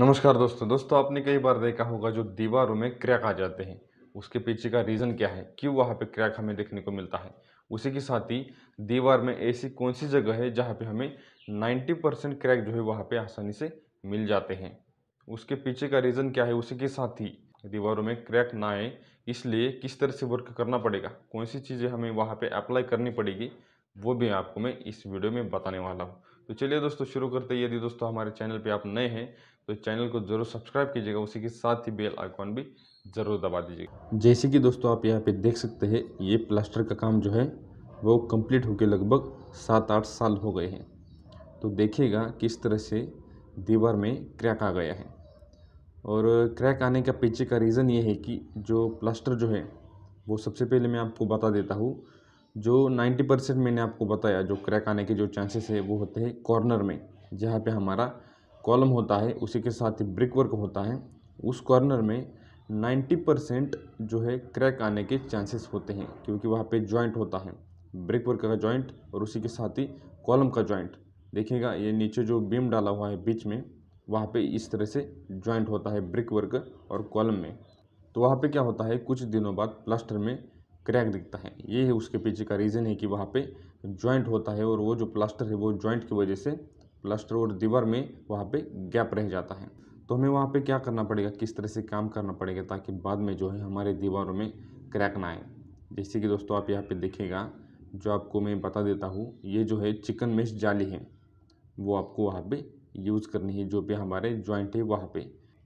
नमस्कार दोस्तों दोस्तों आपने कई बार देखा होगा जो दीवारों में क्रैक आ जाते हैं उसके पीछे का रीज़न क्या है क्यों वहाँ पे क्रैक हमें देखने को मिलता है उसी के साथ ही दीवार में ऐसी कौन सी जगह है जहाँ पे हमें 90 परसेंट क्रैक जो है वहाँ पे आसानी से मिल जाते हैं उसके पीछे का रीज़न क्या है उसी के साथ ही दीवारों में क्रैक ना आए इसलिए किस तरह से वर्क करना पड़ेगा कौन सी चीज़ें हमें वहाँ पर अप्लाई करनी पड़ेगी वो भी आपको मैं इस वीडियो में बताने वाला हूँ तो चलिए दोस्तों शुरू करते हैं यदि दोस्तों हमारे चैनल पे आप नए हैं तो चैनल को जरूर सब्सक्राइब कीजिएगा उसी के साथ ही बेल आइकॉन भी ज़रूर दबा दीजिएगा जैसे कि दोस्तों आप यहाँ पे देख सकते हैं ये प्लास्टर का काम जो है वो कंप्लीट होकर लगभग सात आठ साल हो गए हैं तो देखिएगा किस तरह से दीवार में क्रैक आ गया है और क्रैक आने का पीछे का रीज़न ये है कि जो प्लास्टर जो है वो सबसे पहले मैं आपको बता देता हूँ जो 90 परसेंट मैंने आपको बताया जो क्रैक आने के जो चांसेस है वो होते हैं कॉर्नर में जहाँ पे हमारा कॉलम होता है उसी के साथ ही ब्रिक वर्क होता है उस कॉर्नर में 90 परसेंट जो है क्रैक आने के चांसेस होते हैं क्योंकि वहाँ पे जॉइंट होता है ब्रिक वर्क का जॉइंट और उसी के साथ ही कॉलम का जॉइंट देखिएगा ये नीचे जो बीम डाला हुआ है बीच में वहाँ पर इस तरह से जॉइंट होता है ब्रिक वर्क और कॉलम में तो वहाँ पर क्या होता है कुछ दिनों बाद प्लास्टर में क्रैक दिखता है ये है उसके पीछे का रीज़न है कि वहाँ पे जॉइंट होता है और वो जो प्लास्टर है वो जॉइंट की वजह से प्लास्टर और दीवार में वहाँ पे गैप रह जाता है तो हमें वहाँ पे क्या करना पड़ेगा किस तरह से काम करना पड़ेगा ताकि बाद में जो है हमारे दीवारों में क्रैक ना आए जैसे कि दोस्तों आप यहाँ पर देखेगा जो आपको मैं बता देता हूँ ये जो है चिकन मेस जाली है वो आपको वहाँ पर यूज़ करनी है जो भी हमारे जॉइंट है वहाँ पर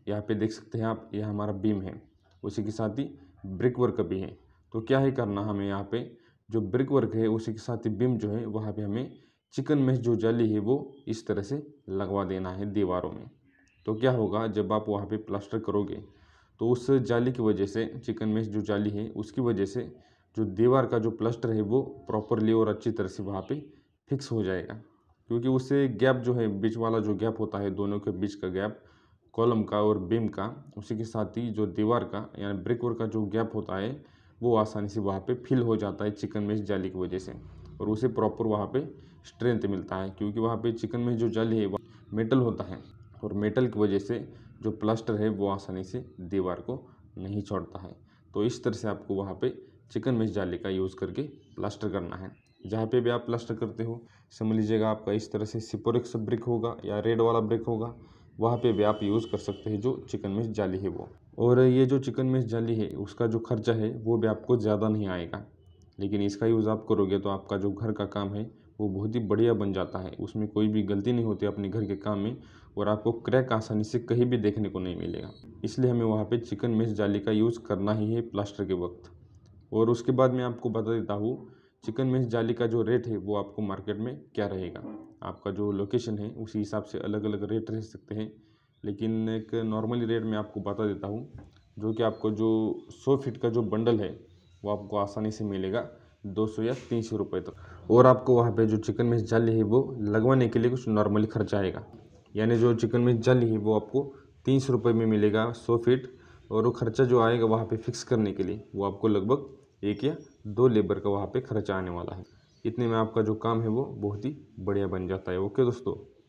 यहाँ पे देख सकते हैं आप यह हमारा बीम है उसी के साथ ही ब्रिक वर्क भी है तो क्या ही करना हमें यहाँ पे जो ब्रिक वर्क है उसी के साथ ही बिम जो है वहाँ पे हमें चिकन में जो जाली है वो इस तरह से लगवा देना है दीवारों में तो क्या होगा जब आप वहाँ पे प्लास्टर करोगे तो उस जाली की वजह से चिकन में जो जाली है उसकी वजह से जो दीवार का जो प्लास्टर है वो प्रॉपरली और अच्छी तरह से वहाँ पर फिक्स हो जाएगा क्योंकि उससे गैप जो है बीच वाला जो गैप होता है दोनों के बीच का गैप कॉलम का और बिम का उसी के साथ ही जो दीवार का यानी ब्रिक वर्क का जो गैप होता है वो आसानी से वहाँ पे फिल हो जाता है चिकन में इस जाली की वजह से और उसे प्रॉपर वहाँ पे स्ट्रेंथ मिलता है क्योंकि वहाँ पे चिकन में जो जाली है वह मेटल होता है और मेटल की वजह से जो प्लास्टर है वो आसानी से दीवार को नहीं छोड़ता है तो इस तरह से आपको वहाँ पर चिकन में जाली का यूज़ करके प्लास्टर करना है जहाँ पे भी आप प्लास्टर करते हो समझ लीजिएगा आपका इस तरह से सिपोरिक्स ब्रिक होगा या रेड वाला ब्रिक होगा वहाँ पे भी आप यूज़ कर सकते हैं जो चिकन में जाली है वो और ये जो चिकन मिस जली है उसका जो खर्चा है वो भी आपको ज़्यादा नहीं आएगा लेकिन इसका यूज़ आप करोगे तो आपका जो घर का काम है वो बहुत ही बढ़िया बन जाता है उसमें कोई भी गलती नहीं होती अपने घर के काम में और आपको क्रैक आसानी से कहीं भी देखने को नहीं मिलेगा इसलिए हमें वहाँ पे चिकन मिस जाली का यूज़ करना ही है प्लास्टर के वक्त और उसके बाद मैं आपको बता देता हूँ चिकन मिस जाली का जो रेट है वो आपको मार्केट में क्या रहेगा आपका जो लोकेशन है उसी हिसाब से अलग अलग रेट रह सकते हैं लेकिन एक नॉर्मली रेट में आपको बता देता हूँ जो कि आपको जो सौ फीट का जो बंडल है वो आपको आसानी से मिलेगा दो सौ या तीन सौ रुपये तक और आपको वहाँ पे जो चिकन मिर्च जल है वो लगवाने के लिए कुछ नॉर्मली खर्चा आएगा यानी जो चिकन मिर्च जल है वो आपको तीन सौ रुपये में मिलेगा सौ फीट और वो खर्चा जो आएगा वहाँ पे फिक्स करने के लिए वो आपको लगभग एक या दो लेबर का वहाँ पर खर्चा आने वाला है इतने में आपका जो काम है वो बहुत ही बढ़िया बन जाता है ओके दोस्तों